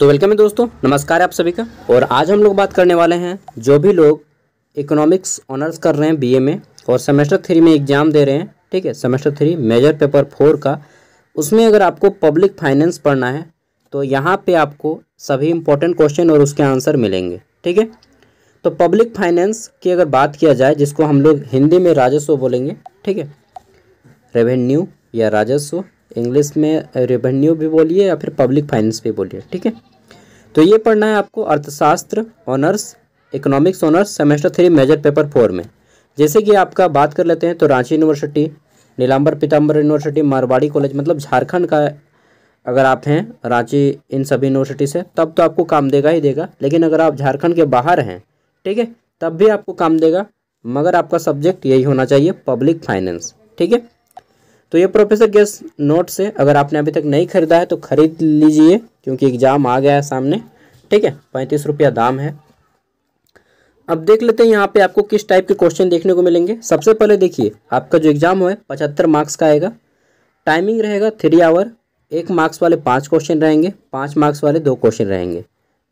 तो वेलकम है दोस्तों नमस्कार आप सभी का और आज हम लोग बात करने वाले हैं जो भी लोग इकोनॉमिक्स ऑनर्स कर रहे हैं बीए में और सेमेस्टर थ्री में एग्ज़ाम दे रहे हैं ठीक है semester three major paper four का उसमें अगर आपको पब्लिक फाइनेंस पढ़ना है तो यहाँ पे आपको सभी इम्पोर्टेंट क्वेश्चन और उसके आंसर मिलेंगे ठीक है तो पब्लिक फाइनेंस की अगर बात किया जाए जिसको हम लोग हिंदी में राजस्व बोलेंगे ठीक है रेवेन्यू या राजस्व इंग्लिश में रेवेन्यू भी बोलिए या फिर पब्लिक फाइनेंस भी बोलिए ठीक है तो ये पढ़ना है आपको अर्थशास्त्र honours economics honours semester three major paper four में जैसे कि आपका बात कर लेते हैं तो Ranchi university Nilamber Pitamber university Marwari college मतलब झारखंड का अगर आप हैं रांची इन सभी यूनिवर्सिटी से तब तो आपको काम देगा ही देगा लेकिन अगर आप झारखंड के बाहर हैं ठीक है तब भी आपको काम देगा मगर आपका सब्जेक्ट यही होना चाहिए पब्लिक फाइनेंस ठीक है तो ये प्रोफेसर गैस नोट से अगर आपने अभी तक नहीं खरीदा है तो खरीद लीजिए क्योंकि एग्ज़ाम आ गया है सामने ठीक है पैंतीस रुपया दाम है अब देख लेते हैं यहाँ पे आपको किस टाइप के क्वेश्चन देखने को मिलेंगे सबसे पहले देखिए आपका जो एग्ज़ाम हो पचहत्तर मार्क्स का आएगा टाइमिंग रहेगा थ्री आवर एक मार्क्स वाले पाँच क्वेश्चन रहेंगे पाँच मार्क्स वाले दो क्वेश्चन रहेंगे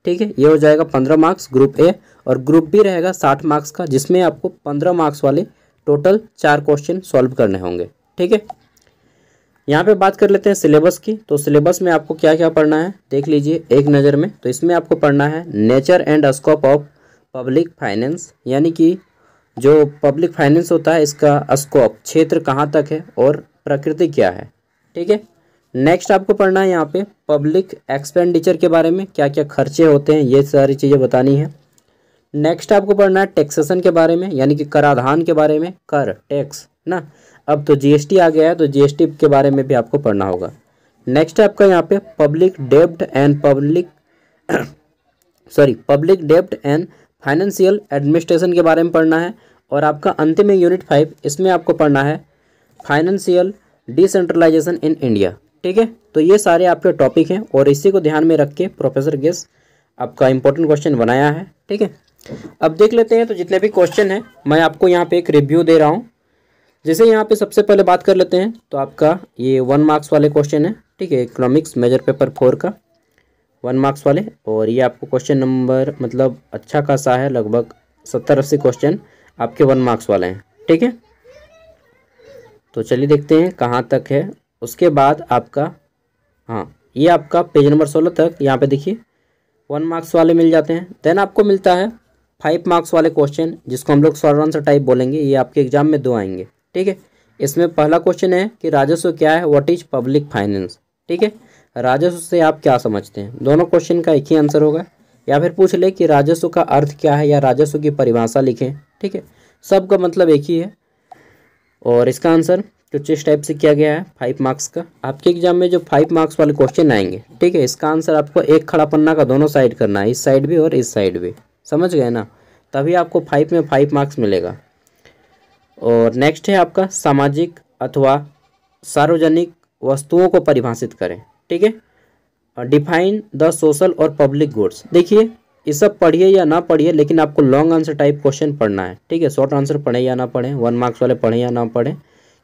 ठीक है ये हो जाएगा पंद्रह मार्क्स ग्रुप ए और ग्रुप बी रहेगा साठ मार्क्स का जिसमें आपको पंद्रह मार्क्स वाले टोटल चार क्वेश्चन सॉल्व करने होंगे ठीक है यहाँ पे बात कर लेते हैं सिलेबस की तो सिलेबस में आपको क्या क्या पढ़ना है देख लीजिए एक नज़र में तो इसमें आपको पढ़ना है nature and scope of public finance यानी कि जो पब्लिक फाइनेंस होता है इसका स्कोप क्षेत्र कहाँ तक है और प्रकृति क्या है ठीक है नेक्स्ट आपको पढ़ना है यहाँ पे पब्लिक एक्सपेंडिचर के बारे में क्या क्या खर्चे होते हैं ये सारी चीज़ें बतानी है नेक्स्ट आपको पढ़ना है टैक्सेशन के बारे में यानी कि कराधान के बारे में कर टैक्स ना अब तो जीएसटी आ गया है तो जीएसटी के बारे में भी आपको पढ़ना होगा नेक्स्ट है आपका यहाँ पे पब्लिक डेब्ट एंड पब्लिक सॉरी पब्लिक डेब्ट एंड फाइनेंशियल एडमिनिस्ट्रेशन के बारे में पढ़ना है और आपका अंतिम है यूनिट फाइव इसमें आपको पढ़ना है फाइनेंशियल डिसेंट्रलाइजेशन इन इंडिया ठीक है तो ये सारे आपके टॉपिक हैं और इसी को ध्यान में रख के प्रोफेसर गेस आपका इंपॉर्टेंट क्वेश्चन बनाया है ठीक है अब देख लेते हैं तो जितने भी क्वेश्चन हैं मैं आपको यहाँ पे एक रिव्यू दे रहा हूँ जैसे यहाँ पे सबसे पहले बात कर लेते हैं तो आपका ये वन मार्क्स वाले क्वेश्चन है ठीक है इकोनॉमिक्स मेजर पेपर फोर का वन मार्क्स वाले और ये आपको क्वेश्चन नंबर मतलब अच्छा खासा है लगभग सत्तर अस्सी क्वेश्चन आपके वन मार्क्स वाले हैं ठीक है तो चलिए देखते हैं कहाँ तक है उसके बाद आपका हाँ ये आपका पेज नंबर सोलह तक यहाँ पे देखिए वन मार्क्स वाले मिल जाते हैं देन आपको मिलता है फाइव मार्क्स वाले क्वेश्चन जिसको हम लोग सॉल्व आंसर टाइप बोलेंगे ये आपके एग्जाम में दो आएंगे ठीक है इसमें पहला क्वेश्चन है कि राजस्व क्या है व्हाट इज पब्लिक फाइनेंस ठीक है राजस्व से आप क्या समझते हैं दोनों क्वेश्चन का एक ही आंसर होगा या फिर पूछ ले कि राजस्व का अर्थ क्या है या राजस्व की परिभाषा लिखें ठीक है सबका मतलब एक ही है और इसका आंसर कुछ इस टाइप से किया गया है फाइव मार्क्स का आपके एग्जाम में जो फाइव मार्क्स वाले क्वेश्चन आएंगे ठीक है इसका आंसर आपको एक खड़ा पन्ना का दोनों साइड करना है इस साइड भी और इस साइड भी समझ गए ना तभी आपको फाइव में फाइव मार्क्स मिलेगा और नेक्स्ट है आपका सामाजिक अथवा सार्वजनिक वस्तुओं को परिभाषित करें ठीक है डिफाइन द सोशल और पब्लिक गुड्स देखिए ये सब पढ़िए या ना पढ़िए लेकिन आपको लॉन्ग आंसर टाइप क्वेश्चन पढ़ना है ठीक है शॉर्ट आंसर पढ़े या ना पढ़े वन मार्क्स वाले पढ़े या ना पढ़े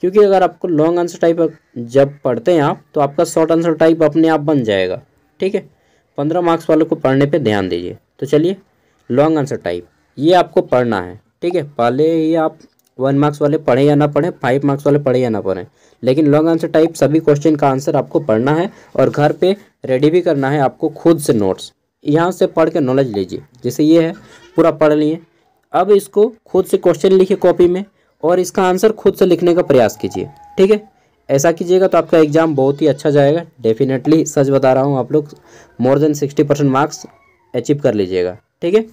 क्योंकि अगर आपको लॉन्ग आंसर टाइप जब पढ़ते हैं आप तो आपका शॉर्ट आंसर टाइप अपने आप बन जाएगा ठीक है पंद्रह मार्क्स वालों को पढ़ने पर ध्यान दीजिए तो चलिए लॉन्ग आंसर टाइप ये आपको पढ़ना है ठीक है पहले ही आप वन मार्क्स वाले पढ़े या ना पढ़े फाइव मार्क्स वाले पढ़े या ना पढ़े लेकिन लॉन्ग आंसर टाइप सभी क्वेश्चन का आंसर आपको पढ़ना है और घर पे रेडी भी करना है आपको खुद से नोट्स यहाँ से पढ़ के नॉलेज लीजिए जैसे ये है पूरा पढ़ लिए अब इसको खुद से क्वेश्चन लिखिए कॉपी में और इसका आंसर खुद से लिखने का प्रयास कीजिए ठीक है ऐसा कीजिएगा तो आपका एग्ज़ाम बहुत ही अच्छा जाएगा डेफिनेटली सच बता रहा हूँ आप लोग more than sixty percent marks achieve कर लीजिएगा ठीक है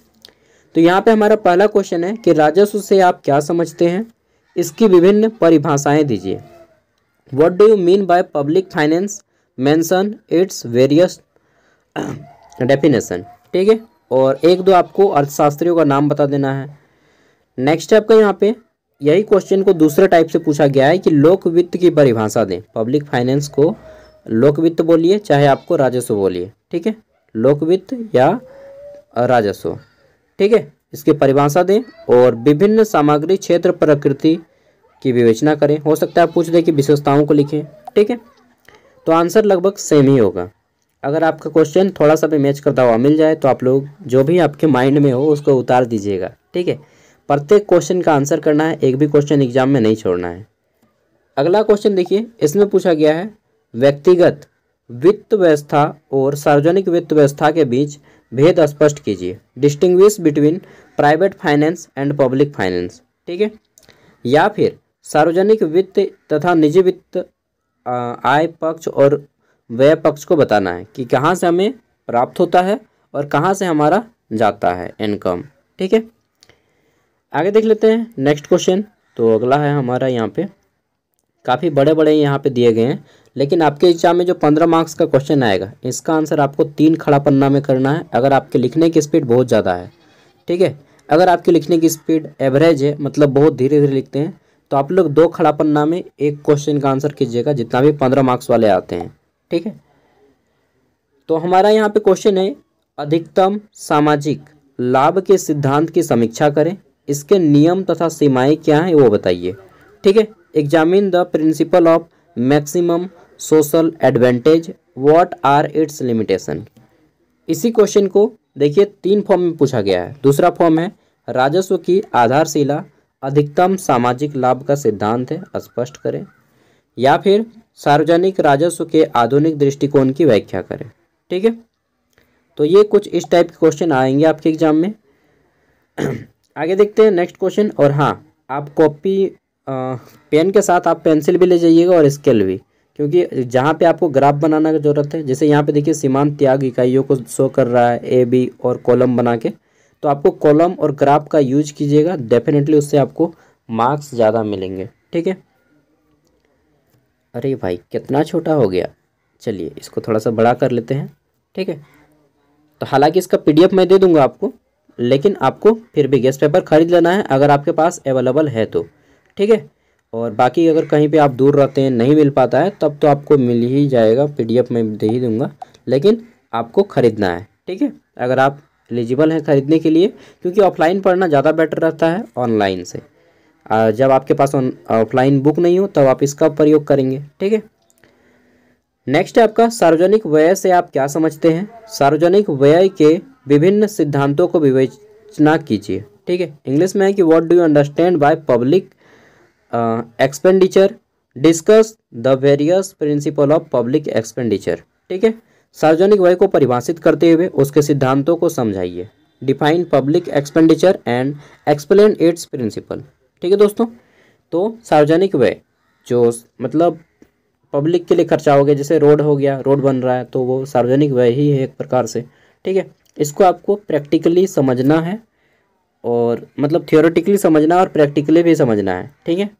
तो यहाँ पे हमारा पहला क्वेश्चन है कि राजस्व से आप क्या समझते हैं इसकी विभिन्न परिभाषाएं दीजिए what do you mean by public finance mention its various definition ठीक है और एक दो आपको अर्थशास्त्रियों का नाम बता देना है नेक्स्ट आपका यहाँ पे यही क्वेश्चन को दूसरे टाइप से पूछा गया है कि लोक वित्त की परिभाषा दें पब्लिक फाइनेंस को लोक वित्त बोलिए चाहे आपको राजस्व बोलिए ठीक है लोक वित्त या राजस्व ठीक है इसकी परिभाषा दें और विभिन्न सामग्री क्षेत्र प्रकृति की विवेचना करें हो सकता है पूछ दें कि विशेषताओं को लिखें ठीक है तो आंसर लगभग सेम ही होगा अगर आपका क्वेश्चन थोड़ा सा भी मैच करता हुआ मिल जाए तो आप लोग जो भी आपके माइंड में हो उसको उतार दीजिएगा ठीक है प्रत्येक क्वेश्चन का आंसर करना है एक भी क्वेश्चन एग्जाम में नहीं छोड़ना है अगला क्वेश्चन देखिए इसमें पूछा गया है व्यक्तिगत वित्त व्यवस्था और सार्वजनिक वित्त व्यवस्था के बीच भेद स्पष्ट कीजिए distinguish between private finance and public finance ठीक है या फिर सार्वजनिक वित्त तथा निजी वित्त आय पक्ष और व्यय पक्ष को बताना है कि कहाँ से हमें प्राप्त होता है और कहाँ से हमारा जाता है इनकम ठीक है आगे देख लेते हैं नेक्स्ट क्वेश्चन तो अगला है हमारा यहाँ पे काफ़ी बड़े बड़े यहाँ पे दिए गए हैं लेकिन आपके एग्जाम में जो पंद्रह मार्क्स का क्वेश्चन आएगा इसका आंसर आपको तीन खड़ा पन्ना में करना है अगर आपके लिखने की स्पीड बहुत ज़्यादा है ठीक है अगर आपकी लिखने की स्पीड एवरेज है मतलब बहुत धीरे धीरे लिखते हैं तो आप लोग दो खड़ा पन्ना में एक क्वेश्चन का आंसर कीजिएगा जितना भी पंद्रह मार्क्स वाले आते हैं ठीक है तो हमारा यहाँ पे क्वेश्चन है अधिकतम सामाजिक लाभ के सिद्धांत की समीक्षा करें इसके नियम तथा सीमाएं क्या हैं वो बताइए ठीक है examine the principle of maximum social advantage what are its limitation इसी क्वेश्चन को देखिए तीन फॉर्म में पूछा गया है दूसरा फॉर्म है राजस्व की आधारशिला अधिकतम सामाजिक लाभ का सिद्धांत है स्पष्ट करें या फिर सार्वजनिक राजस्व के आधुनिक दृष्टिकोण की व्याख्या करें ठीक है तो ये कुछ इस टाइप के क्वेश्चन आएंगे आपके एग्जाम में आगे देखते हैं नेक्स्ट क्वेश्चन और हाँ आप कॉपी पेन के साथ आप पेंसिल भी ले जाइएगा और स्केल भी क्योंकि जहाँ पे आपको ग्राफ बनाना की ज़रूरत है जैसे यहाँ पे देखिए सीमांत त्याग इकाइयों को शो कर रहा है ए बी और कॉलम बना के तो आपको कॉलम और ग्राफ का यूज कीजिएगा डेफिनेटली उससे आपको मार्क्स ज़्यादा मिलेंगे ठीक है अरे भाई कितना छोटा हो गया चलिए इसको थोड़ा सा बड़ा कर लेते हैं ठीक है तो हालांकि इसका पी मैं दे दूंगा आपको लेकिन आपको फिर भी गेस्ट पेपर खरीद लेना है अगर आपके पास अवेलेबल है तो ठीक है और बाकी अगर कहीं पे आप दूर रहते हैं नहीं मिल पाता है तब तो आपको मिल ही जाएगा पीडीएफ में दे ही दूंगा लेकिन आपको ख़रीदना है ठीक है अगर आप एलिजिबल हैं ख़रीदने के लिए क्योंकि ऑफलाइन पढ़ना ज़्यादा बेटर रहता है ऑनलाइन से जब आपके पास ऑफलाइन बुक नहीं हो तब आप इसका प्रयोग करेंगे ठीक है नेक्स्ट है आपका सार्वजनिक व्यय से आप क्या समझते हैं सार्वजनिक व्यय के विभिन्न सिद्धांतों को विवेचना कीजिए ठीक है इंग्लिश में है कि what do you understand by public expenditure discuss the various principle of public expenditure ठीक है सार्वजनिक व्यय को परिभाषित करते हुए उसके सिद्धांतों को समझाइए define public expenditure and explain its principle ठीक है दोस्तों तो सार्वजनिक व्यय जो मतलब पब्लिक के लिए खर्चा हो गया जैसे रोड हो गया रोड बन रहा है तो वो सार्वजनिक व्यय ही है एक प्रकार से ठीक है इसको आपको प्रैक्टिकली समझना है और मतलब थियोरेटिकली समझना और प्रैक्टिकली भी समझना है ठीक है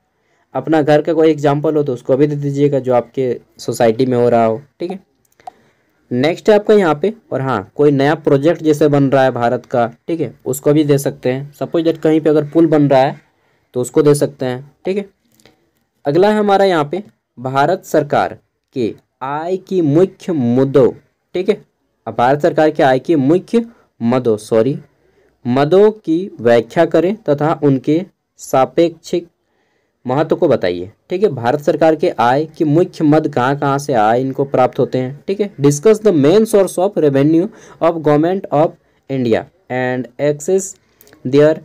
अपना घर का कोई एग्जाम्पल हो तो उसको भी दे दीजिएगा जो आपके सोसाइटी में हो रहा हो ठीक है नेक्स्ट है आपका यहाँ पे और हाँ कोई नया प्रोजेक्ट जैसे बन रहा है भारत का ठीक है उसको भी दे सकते हैं सपोज डेट कहीं पे अगर पुल बन रहा है तो उसको दे सकते हैं ठीक है अगला है हमारा यहाँ पे भारत सरकार के आय की मुख्य मुद्दों ठीक है अब भारत सरकार के आय की मुख्य मदों सॉरी मदों की व्याख्या करें तथा उनके सापेक्षिक महत्व को बताइए ठीक है भारत सरकार के आय की मुख्य मद कहाँ कहाँ से आय इनको प्राप्त होते हैं ठीक है discuss the main source of revenue of government of India and access their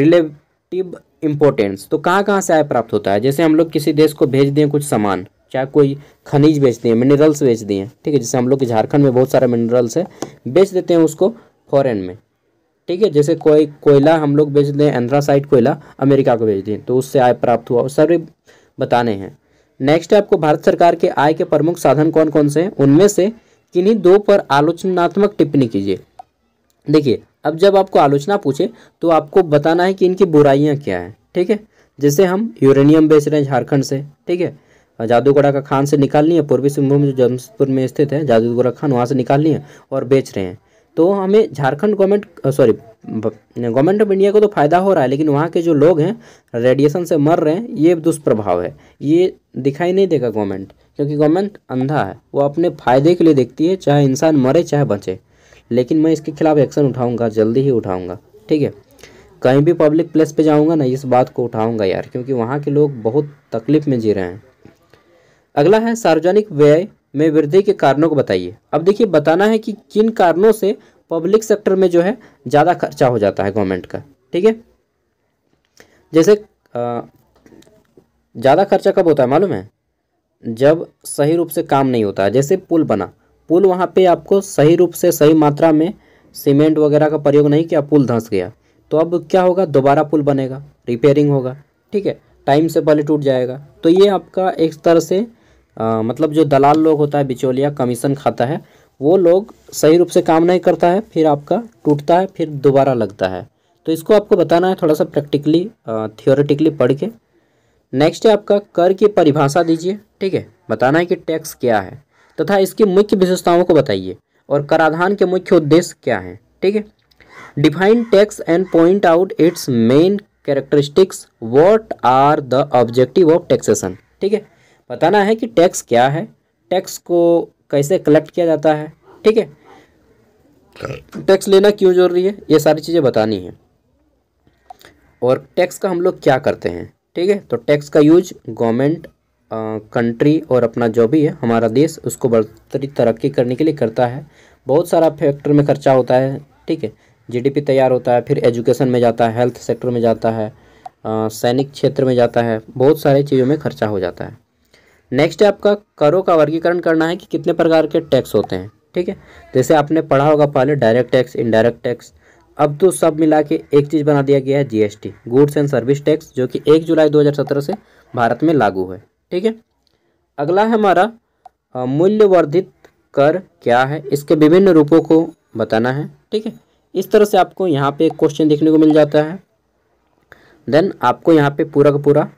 relative importance तो कहाँ कहाँ से आय प्राप्त होता है जैसे हम लोग किसी देश को भेज दें कुछ सामान चाहे कोई खनिज बेचते हैं मिनरल्स बेच दिए ठीक है जैसे हम लोग झारखंड में बहुत सारे मिनरल्स है बेच देते हैं उसको फॉरेन में ठीक है जैसे कोई कोयला हम लोग बेच दें एंथ्रासाइट कोयला अमेरिका को बेच दें तो उससे आय प्राप्त हुआ सारे बताने हैं नेक्स्ट है आपको भारत सरकार के आय के प्रमुख साधन कौन कौन से हैं उनमें से किन्हीं दो पर आलोचनात्मक टिप्पणी कीजिए देखिए अब जब आपको आलोचना पूछे तो आपको बताना है कि इनकी बुराइयाँ क्या हैं ठीक है जैसे हम यूरेनियम बेच रहे हैं झारखंड से ठीक है जादूगोड़ा का खान से निकालनी है पूर्वी सिंहभूम जो जमशेदपुर में स्थित है जादूगोड़ा खान वहाँ से निकालनी है और बेच रहे हैं तो हमें Jharkhand government sorry government of India को तो फ़ायदा हो रहा है लेकिन वहाँ के जो लोग हैं रेडिएशन से मर रहे हैं ये दुष्प्रभाव है ये दिखाई नहीं देगा गवर्नमेंट क्योंकि गवर्नमेंट अंधा है वो अपने फ़ायदे के लिए देखती है चाहे इंसान मरे चाहे बचे लेकिन मैं इसके खिलाफ एक्शन उठाऊँगा जल्दी ही उठाऊँगा ठीक है कहीं भी पब्लिक प्लेस पर जाऊँगा ना इस बात को उठाऊँगा यार क्योंकि वहाँ के लोग बहुत तकलीफ़ में जी रहे हैं अगला है सार्वजनिक व्यय में वृद्धि के कारणों को बताइए अब देखिए बताना है कि किन कारणों से पब्लिक सेक्टर में जो है ज़्यादा खर्चा हो जाता है गवर्नमेंट का ठीक है जैसे ज़्यादा खर्चा कब होता है मालूम है जब सही रूप से काम नहीं होता है जैसे पुल बना पुल वहाँ पे आपको सही रूप से सही मात्रा में सीमेंट वगैरह का प्रयोग नहीं किया पुल धंस गया तो अब क्या होगा दोबारा पुल बनेगा रिपेयरिंग होगा ठीक है टाइम से पहले टूट जाएगा तो ये आपका एक तरह से आ, मतलब जो दलाल लोग होता है बिचौलिया कमीशन खाता है वो लोग सही रूप से काम नहीं करता है फिर आपका टूटता है फिर दोबारा लगता है तो इसको आपको बताना है थोड़ा सा प्रैक्टिकली थियोरेटिकली पढ़ के नेक्स्ट है आपका कर की परिभाषा दीजिए ठीक है बताना है कि टैक्स क्या है तथा इसकी मुख्य विशेषताओं को बताइए और कराधान के मुख्य उद्देश्य क्या हैं ठीक है define tax and point out its main characteristics what are the objective of taxation ठीक है बताना है कि टैक्स क्या है टैक्स को कैसे कलेक्ट किया जाता है ठीक है टैक्स लेना क्यों जरूरी है ये सारी चीज़ें बतानी है और टैक्स का हम लोग क्या करते हैं ठीक है तो टैक्स का यूज गवर्नमेंट कंट्री और अपना जो भी है हमारा देश उसको बढ़तरी तरक्की करने के लिए करता है बहुत सारा फैक्टर में खर्चा होता है ठीक है जीडीपी तैयार होता है फिर एजुकेशन में जाता है हेल्थ सेक्टर में जाता है सैनिक क्षेत्र में जाता है बहुत सारे चीज़ों में खर्चा हो जाता है नेक्स्ट है आपका करों का वर्गीकरण करना है कि कितने प्रकार के टैक्स होते हैं ठीक है जैसे आपने पढ़ा होगा पहले डायरेक्ट टैक्स इनडायरेक्ट टैक्स अब तो सब मिला के एक चीज़ बना दिया गया है GST goods and service tax जो कि एक जुलाई 2017 से भारत में लागू है ठीक है अगला है हमारा मूल्यवर्धित कर क्या है इसके विभिन्न रूपों को बताना है ठीक है इस तरह से आपको यहाँ पे एक क्वेश्चन देखने को मिल जाता है देन आपको यहाँ पे पूरा का पूरा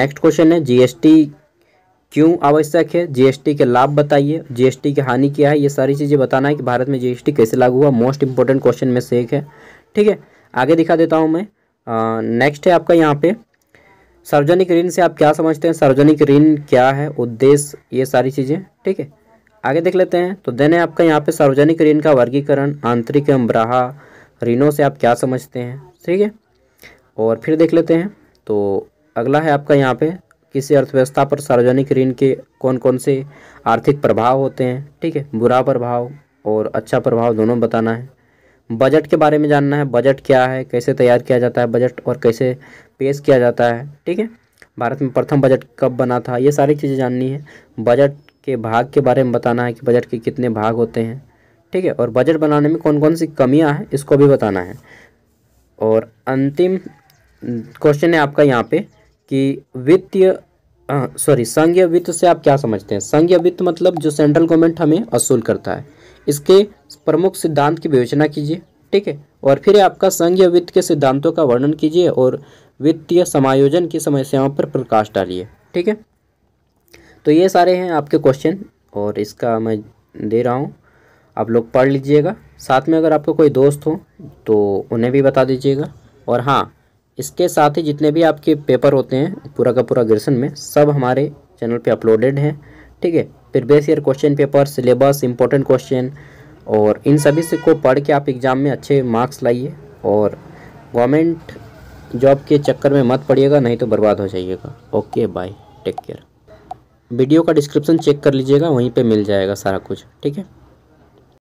नेक्स्ट क्वेश्चन है जी क्यों आवश्यक है जीएसटी के लाभ बताइए जीएसटी की हानि क्या है ये सारी चीज़ें बताना है कि भारत में जीएसटी कैसे लागू हुआ मोस्ट इंपॉर्टेंट क्वेश्चन में से एक है ठीक है आगे दिखा देता हूँ मैं नेक्स्ट है आपका यहाँ पे सार्वजनिक ऋण से आप क्या समझते हैं सार्वजनिक ऋण क्या है उद्देश्य ये सारी चीज़ें ठीक है आगे देख लेते हैं तो देन है आपका यहाँ पे सार्वजनिक ऋण का वर्गीकरण आंतरिक एवं ब्राहा ऋणों से आप क्या समझते हैं ठीक है और फिर देख लेते हैं तो अगला है आपका यहाँ पे किसी अर्थव्यवस्था पर सार्वजनिक ऋण के कौन कौन से आर्थिक प्रभाव होते हैं ठीक है बुरा प्रभाव और अच्छा प्रभाव दोनों बताना है बजट के बारे में जानना है बजट क्या है कैसे तैयार किया जाता है बजट और कैसे पेश किया जाता है ठीक है भारत में प्रथम बजट कब बना था ये सारी चीज़ें जाननी है बजट के भाग के बारे में बताना है कि बजट के कितने भाग होते हैं ठीक है और बजट बनाने में कौन कौन सी कमियां हैं इसको भी बताना है और अंतिम क्वेश्चन है आपका यहाँ पे कि वित्तीय सॉरी संघीय वित्त से आप क्या समझते हैं संघीय वित्त मतलब जो सेंट्रल गवर्नमेंट हमें असूल करता है इसके प्रमुख सिद्धांत की विवेचना कीजिए ठीक है और फिर आपका संघीय वित्त के सिद्धांतों का वर्णन कीजिए और वित्तीय समायोजन की समस्याओं पर प्रकाश डालिए ठीक है तो ये सारे हैं आपके क्वेश्चन और इसका मैं दे रहा हूँ आप लोग पढ़ लीजिएगा साथ में अगर आपका कोई दोस्त हो तो उन्हें भी बता दीजिएगा और हाँ इसके साथ ही जितने भी आपके पेपर होते हैं पूरा का पूरा ग्रेसन में सब हमारे चैनल पे अपलोडेड हैं ठीक है previous year question paper syllabus important question और इन सभी से को पढ़ के आप एग्ज़ाम में अच्छे मार्क्स लाइए और गवर्नमेंट जॉब के चक्कर में मत पड़िएगा नहीं तो बर्बाद हो जाइएगा okay bye take care video का डिस्क्रिप्शन चेक कर लीजिएगा वहीं पे मिल जाएगा सारा कुछ ठीक है